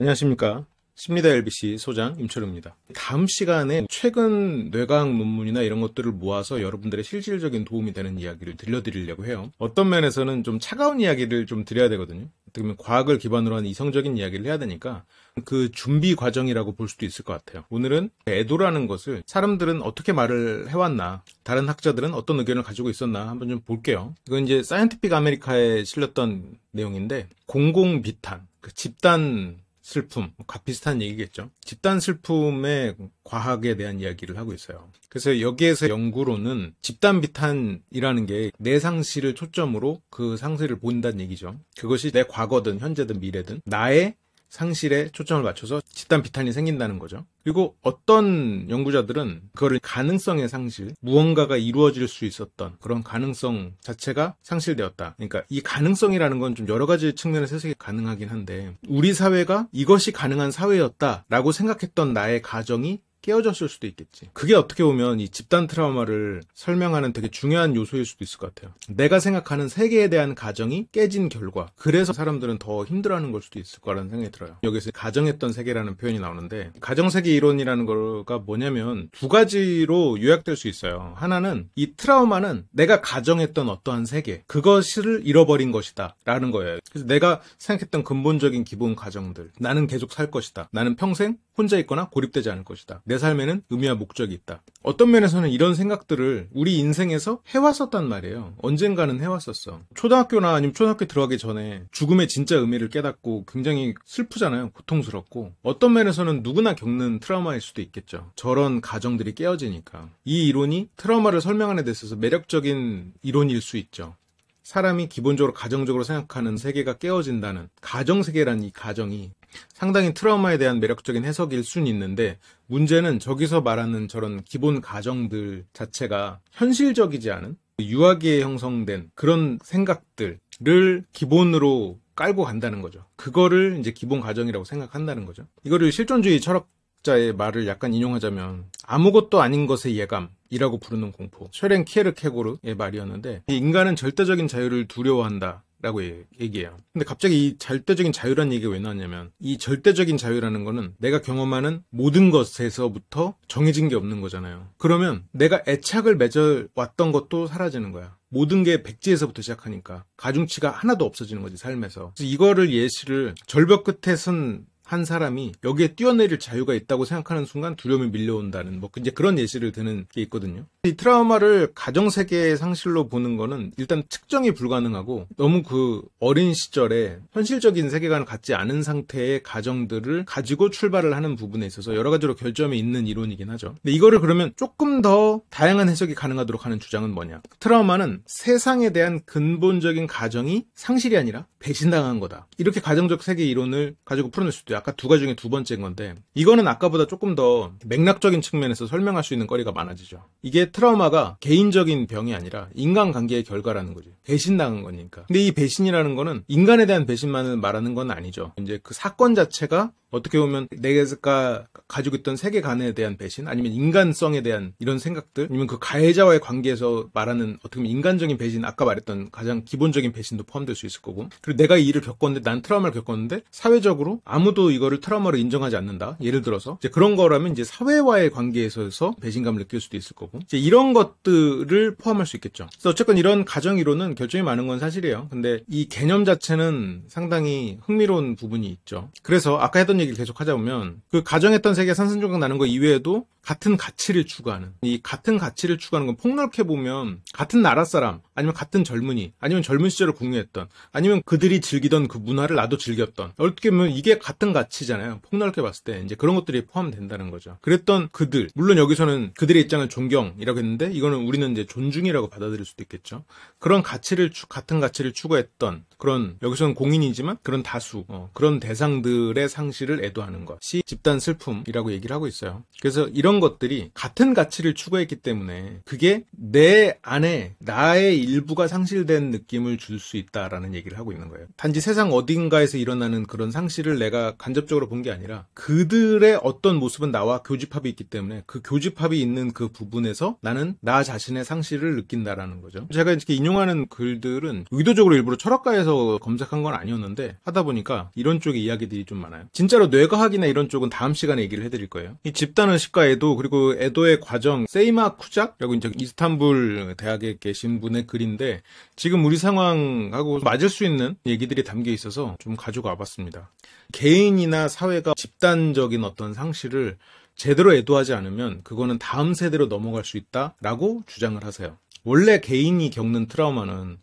안녕하십니까. 십리다 LBC 소장 임철우입니다. 다음 시간에 최근 뇌과학 논문이나 이런 것들을 모아서 여러분들의 실질적인 도움이 되는 이야기를 들려드리려고 해요. 어떤 면에서는 좀 차가운 이야기를 좀 드려야 되거든요. 어떻게 보면 과학을 기반으로 한 이성적인 이야기를 해야 되니까 그 준비 과정이라고 볼 수도 있을 것 같아요. 오늘은 애도라는 것을 사람들은 어떻게 말을 해왔나, 다른 학자들은 어떤 의견을 가지고 있었나 한번 좀 볼게요. 이건 이제 사이언티픽 아메리카에 실렸던 내용인데 공공 비탄, 그 집단 슬픔, 과 뭐 비슷한 얘기겠죠. 집단 슬픔의 과학에 대한 이야기를 하고 있어요. 그래서 여기에서 연구로는 집단 비탄이라는 게 내 상실을 초점으로 그 상실을 본다는 얘기죠. 그것이 내 과거든 현재든 미래든 나의 상실에 초점을 맞춰서 집단 비탄이 생긴다는 거죠. 그리고 어떤 연구자들은 그거를 가능성의 상실, 무언가가 이루어질 수 있었던 그런 가능성 자체가 상실되었다. 그러니까 이 가능성이라는 건 좀 여러 가지 측면에서 해석이 가능하긴 한데 우리 사회가 이것이 가능한 사회였다라고 생각했던 나의 가정이 깨어졌을 수도 있겠지. 그게 어떻게 보면 이 집단 트라우마를 설명하는 되게 중요한 요소일 수도 있을 것 같아요. 내가 생각하는 세계에 대한 가정이 깨진 결과. 그래서 사람들은 더 힘들어하는 걸 수도 있을 거라는 생각이 들어요. 여기서 가정했던 세계라는 표현이 나오는데 가정세계 이론이라는 거가 뭐냐면 두 가지로 요약될 수 있어요. 하나는 이 트라우마는 내가 가정했던 어떠한 세계 그것을 잃어버린 것이다 라는 거예요. 그래서 내가 생각했던 근본적인 기본 가정들 나는 계속 살 것이다. 나는 평생 혼자 있거나 고립되지 않을 것이다. 내 삶에는 의미와 목적이 있다. 어떤 면에서는 이런 생각들을 우리 인생에서 해왔었단 말이에요. 언젠가는 해왔었어. 초등학교나 아니면 초등학교 들어가기 전에 죽음의 진짜 의미를 깨닫고 굉장히 슬프잖아요. 고통스럽고. 어떤 면에서는 누구나 겪는 트라우마일 수도 있겠죠. 저런 가정들이 깨어지니까. 이 이론이 트라우마를 설명하는 데 있어서 매력적인 이론일 수 있죠. 사람이 기본적으로 가정적으로 생각하는 세계가 깨어진다는 가정 세계란 이 가정이 상당히 트라우마에 대한 매력적인 해석일 순 있는데 문제는 저기서 말하는 저런 기본 가정들 자체가 현실적이지 않은 유아기에 형성된 그런 생각들을 기본으로 깔고 간다는 거죠. 그거를 이제 기본 가정이라고 생각한다는 거죠. 이거를 실존주의 철학 학자의 말을 약간 인용하자면 아무것도 아닌 것의 예감, 이라고 부르는 공포. 쇠렌 키에르케고르의 말이었는데 인간은 절대적인 자유를 두려워한다. 라고 얘기해요. 근데 갑자기 이 절대적인 자유라는 얘기가 왜 나왔냐면 이 절대적인 자유라는 거는 내가 경험하는 모든 것에서부터 정해진 게 없는 거잖아요. 그러면 내가 애착을 맺어왔던 것도 사라지는 거야. 모든 게 백지에서부터 시작하니까 가중치가 하나도 없어지는 거지 삶에서 이거를 예시를 절벽 끝에 선한 사람이 여기에 뛰어내릴 자유가 있다고 생각하는 순간 두려움이 밀려온다는 뭐 이제 그런 예시를 드는 게 있거든요. 이 트라우마를 가정 세계의 상실로 보는 거는 일단 측정이 불가능하고 너무 그 어린 시절에 현실적인 세계관을 갖지 않은 상태의 가정들을 가지고 출발을 하는 부분에 있어서 여러 가지로 결점이 있는 이론이긴 하죠. 근데 이거를 그러면 조금 더 다양한 해석이 가능하도록 하는 주장은 뭐냐? 트라우마는 세상에 대한 근본적인 가정이 상실이 아니라 배신당한 거다. 이렇게 가정적 세계 이론을 가지고 풀어낼 수도 아까 두 가지 중에 두 번째인 건데 이거는 아까보다 조금 더 맥락적인 측면에서 설명할 수 있는 거리가 많아지죠. 이게 트라우마가 개인적인 병이 아니라 인간관계의 결과라는 거지. 배신당한 거니까. 근데 이 배신이라는 거는 인간에 대한 배신만을 말하는 건 아니죠. 이제 그 사건 자체가 어떻게 보면 내가 가지고 있던 세계관에 대한 배신 아니면 인간성에 대한 이런 생각들 아니면 그 가해자와의 관계에서 말하는 어떻게 보면 인간적인 배신 아까 말했던 가장 기본적인 배신도 포함될 수 있을 거고 그리고 내가 이 일을 겪었는데 난 트라우마를 겪었는데 사회적으로 아무도 이거를 트라우마로 인정하지 않는다 예를 들어서 이제 그런 거라면 이제 사회와의 관계에서 배신감을 느낄 수도 있을 거고 이제 이런 것들을 포함할 수 있겠죠 그래서 어쨌건 이런 가정이론은 결정이 많은 건 사실이에요 근데 이 개념 자체는 상당히 흥미로운 부분이 있죠 그래서 아까 했던 얘기를 계속 하자 보면 그 가정했던 세계 산산조각 나는 거 이외에도 같은 가치를 추구하는 이 같은 가치를 추구하는 건 폭넓게 보면 같은 나라 사람 아니면 같은 젊은이, 아니면 젊은 시절을 공유했던, 아니면 그들이 즐기던 그 문화를 나도 즐겼던. 어떻게 보면 이게 같은 가치잖아요. 폭넓게 봤을 때 이제 그런 것들이 포함된다는 거죠. 그랬던 그들, 물론 여기서는 그들의 입장은 존경이라고 했는데 이거는 우리는 이제 존중이라고 받아들일 수도 있겠죠. 그런 가치를 추, 같은 가치를 추구했던 그런 여기서는 공인이지만 그런 다수 어, 그런 대상들의 상실을 애도하는 것이 집단 슬픔이라고 얘기를 하고 있어요. 그래서 이런 것들이 같은 가치를 추구했기 때문에 그게 내 안에 나의 일부가 상실된 느낌을 줄 수 있다라는 얘기를 하고 있는 거예요. 단지 세상 어딘가에서 일어나는 그런 상실을 내가 간접적으로 본 게 아니라 그들의 어떤 모습은 나와 교집합이 있기 때문에 그 교집합이 있는 그 부분에서 나는 나 자신의 상실을 느낀다라는 거죠. 제가 이렇게 인용하는 글들은 의도적으로 일부러 철학가에서 검색한 건 아니었는데 하다 보니까 이런 쪽의 이야기들이 좀 많아요. 진짜로 뇌과학이나 이런 쪽은 다음 시간에 얘기를 해드릴 거예요. 이집단의식과 에도 그리고 에도의 과정 세이마 쿠작이라고 이제 이스탄불 대학에 계신 분의 글인데 지금 우리 상황하고 맞을 수 있는 얘기들이 담겨 있어서 좀 가지고 와봤습니다. 개인이나 사회가 집단적인 어떤 상실을 제대로 애도하지 않으면 그거는 다음 세대로 넘어갈 수 있다라고 주장을 하세요. 원래 개인이 겪는 트라우마는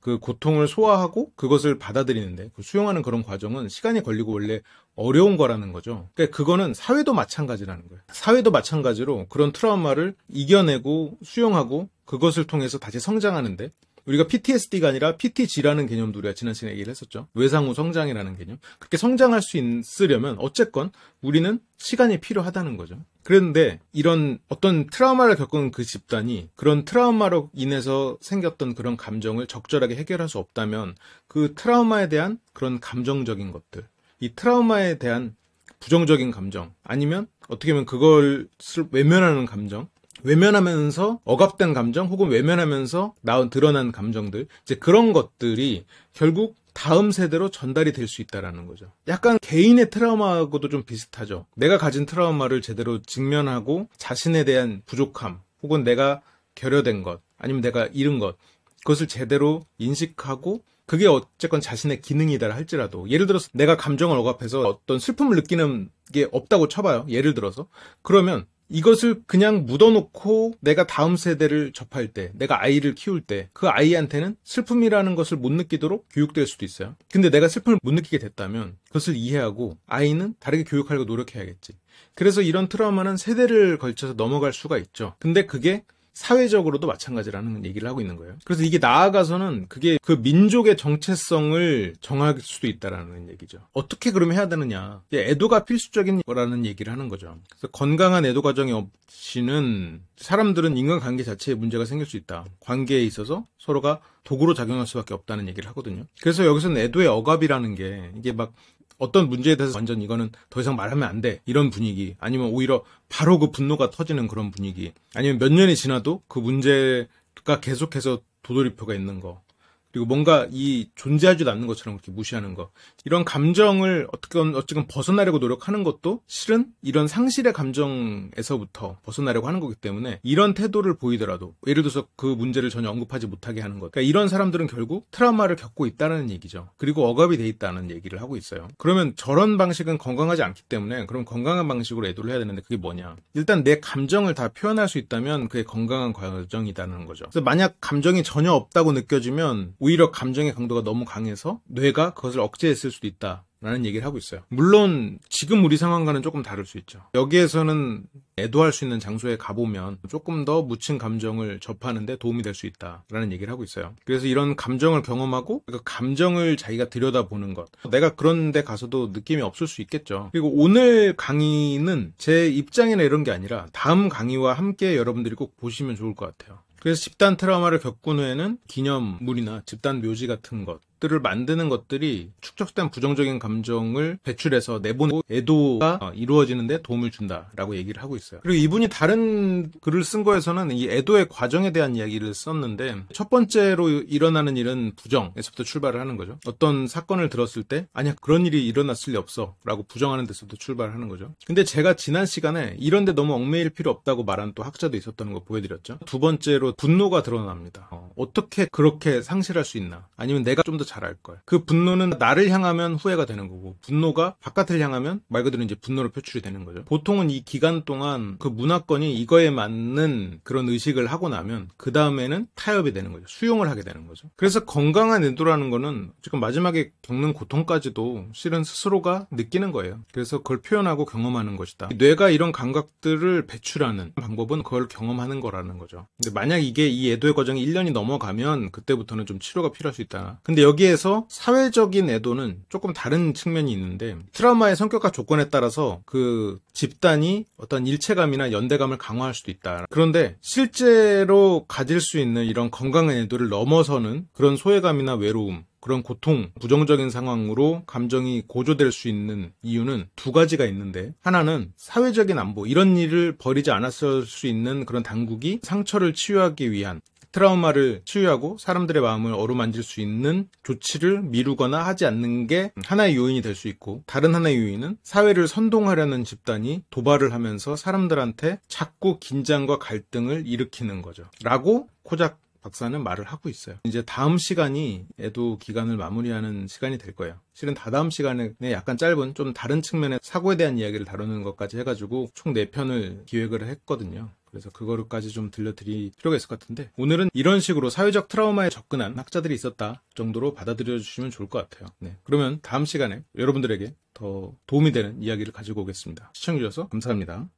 그 고통을 소화하고 그것을 받아들이는데 그 수용하는 그런 과정은 시간이 걸리고 원래 어려운 거라는 거죠. 그러니까 그거는 사회도 마찬가지라는 거예요. 사회도 마찬가지로 그런 트라우마를 이겨내고 수용하고 그것을 통해서 다시 성장하는데 우리가 PTSD가 아니라 PTG라는 개념도 우리가 지난 시간에 얘기를 했었죠. 외상후 성장이라는 개념. 그렇게 성장할 수 있으려면 어쨌건 우리는 시간이 필요하다는 거죠. 그런데 이런 어떤 트라우마를 겪은 그 집단이 그런 트라우마로 인해서 생겼던 그런 감정을 적절하게 해결할 수 없다면 그 트라우마에 대한 그런 감정적인 것들, 이 트라우마에 대한 부정적인 감정, 아니면 어떻게 보면 그걸 외면하는 감정, 외면하면서 억압된 감정 혹은 외면하면서 나온 드러난 감정들 이제 그런 것들이 결국 다음 세대로 전달이 될 수 있다라는 거죠. 약간 개인의 트라우마하고도 좀 비슷하죠. 내가 가진 트라우마를 제대로 직면하고 자신에 대한 부족함 혹은 내가 결여된 것 아니면 내가 잃은 것 그것을 제대로 인식하고 그게 어쨌건 자신의 기능이다 할지라도 예를 들어서 내가 감정을 억압해서 어떤 슬픔을 느끼는 게 없다고 쳐봐요 예를 들어서 그러면 이것을 그냥 묻어놓고 내가 다음 세대를 접할 때, 내가 아이를 키울 때, 그 아이한테는 슬픔이라는 것을 못 느끼도록 교육될 수도 있어요. 근데 내가 슬픔을 못 느끼게 됐다면 그것을 이해하고 아이는 다르게 교육하려고 노력해야겠지. 그래서 이런 트라우마는 세대를 걸쳐서 넘어갈 수가 있죠. 근데 그게 사회적으로도 마찬가지라는 얘기를 하고 있는 거예요. 그래서 이게 나아가서는 그게 그 민족의 정체성을 정할 수도 있다라는 얘기죠. 어떻게 그러면 해야 되느냐? 애도가 필수적인 거라는 얘기를 하는 거죠. 그래서 건강한 애도 과정이 없이는 사람들은 인간관계 자체에 문제가 생길 수 있다. 관계에 있어서 서로가 도구로 작용할 수밖에 없다는 얘기를 하거든요. 그래서 여기서는 애도의 억압이라는 게 이게 막 어떤 문제에 대해서 완전 이거는 더 이상 말하면 안 돼. 이런 분위기. 아니면 오히려 바로 그 분노가 터지는 그런 분위기. 아니면 몇 년이 지나도 그 문제가 계속해서 도돌이표가 있는 거. 그리고 뭔가 이 존재하지도 않는 것처럼 그렇게 무시하는 것. 이런 감정을 어떻건 어쨌건 벗어나려고 노력하는 것도 실은 이런 상실의 감정에서부터 벗어나려고 하는 거기 때문에 이런 태도를 보이더라도 예를 들어서 그 문제를 전혀 언급하지 못하게 하는 것. 그러니까 이런 사람들은 결국 트라우마를 겪고 있다는 얘기죠. 그리고 억압이 돼 있다는 얘기를 하고 있어요. 그러면 저런 방식은 건강하지 않기 때문에 그럼 건강한 방식으로 애도를 해야 되는데 그게 뭐냐? 일단 내 감정을 다 표현할 수 있다면 그게 건강한 과정이라는 거죠. 그래서 만약 감정이 전혀 없다고 느껴지면 오히려 감정의 강도가 너무 강해서 뇌가 그것을 억제했을 수도 있다. 라는 얘기를 하고 있어요. 물론 지금 우리 상황과는 조금 다를 수 있죠. 여기에서는 애도할 수 있는 장소에 가보면 조금 더 묻힌 감정을 접하는데 도움이 될 수 있다라는 얘기를 하고 있어요. 그래서 이런 감정을 경험하고 그 감정을 자기가 들여다보는 것. 내가 그런 데 가서도 느낌이 없을 수 있겠죠. 그리고 오늘 강의는 제 입장이나 이런 게 아니라 다음 강의와 함께 여러분들이 꼭 보시면 좋을 것 같아요. 그래서 집단 트라우마를 겪은 후에는 기념물이나 집단 묘지 같은 것 들을 만드는 것들이 축적된 부정적인 감정을 배출해서 내보내고 애도가 이루어지는데 도움을 준다라고 얘기를 하고 있어요. 그리고 이분이 다른 글을 쓴 거에서는 이 애도의 과정에 대한 이야기를 썼는데 첫 번째로 일어나는 일은 부정에서부터 출발을 하는 거죠. 어떤 사건을 들었을 때 아니야 그런 일이 일어났을 리 없어라고 부정하는 데서부터 출발하는 을 거죠. 근데 제가 지난 시간에 이런데 너무 얽매일 필요 없다고 말한 또 학자도 있었다는 거 보여드렸죠. 두 번째로 분노가 드러납니다. 어, 어떻게 그렇게 상실할 수 있나? 아니면 내가 좀더 잘할 거 걸. 그 분노는 나를 향하면 후회가 되는 거고 분노가 바깥을 향하면 말 그대로 이제 분노로 표출이 되는 거죠. 보통은 이 기간 동안 그 문화권이 이거에 맞는 그런 의식을 하고 나면 그 다음에는 타협이 되는 거죠. 수용을 하게 되는 거죠. 그래서 건강한 인도라는 거는 지금 마지막에 겪는 고통까지도 실은 스스로가 느끼는 거예요. 그래서 그걸 표현하고 경험하는 것이다. 뇌가 이런 감각들을 배출하는 방법은 그걸 경험하는 거라는 거죠. 근데 만약 이게 이 애도의 과정이 1년이 넘어가면 그때부터는 좀 치료가 필요할 수 있다. 근데 여기 여기에서 사회적인 애도는 조금 다른 측면이 있는데 트라우마의 성격과 조건에 따라서 그 집단이 어떤 일체감이나 연대감을 강화할 수도 있다. 그런데 실제로 가질 수 있는 이런 건강한 애도를 넘어서는 그런 소외감이나 외로움, 그런 고통, 부정적인 상황으로 감정이 고조될 수 있는 이유는 두 가지가 있는데 하나는 사회적인 안보 이런 일을 벌이지 않았을 수 있는 그런 당국이 상처를 치유하기 위한 트라우마를 치유하고 사람들의 마음을 어루만질 수 있는 조치를 미루거나 하지 않는 게 하나의 요인이 될 수 있고 다른 하나의 요인은 사회를 선동하려는 집단이 도발을 하면서 사람들한테 자꾸 긴장과 갈등을 일으키는 거죠. 라고 코작 박사는 말을 하고 있어요. 이제 다음 시간이 애도 기간을 마무리하는 시간이 될 거예요. 실은 다다음 시간에 약간 짧은 좀 다른 측면의 사고에 대한 이야기를 다루는 것까지 해가지고 총 4편을 기획을 했거든요. 그래서 그거를까지 좀 들려드릴 필요가 있을 것 같은데 오늘은 이런 식으로 사회적 트라우마에 접근한 학자들이 있었다 정도로 받아들여 주시면 좋을 것 같아요. 네. 그러면 다음 시간에 여러분들에게 더 도움이 되는 이야기를 가지고 오겠습니다. 시청해주셔서 감사합니다.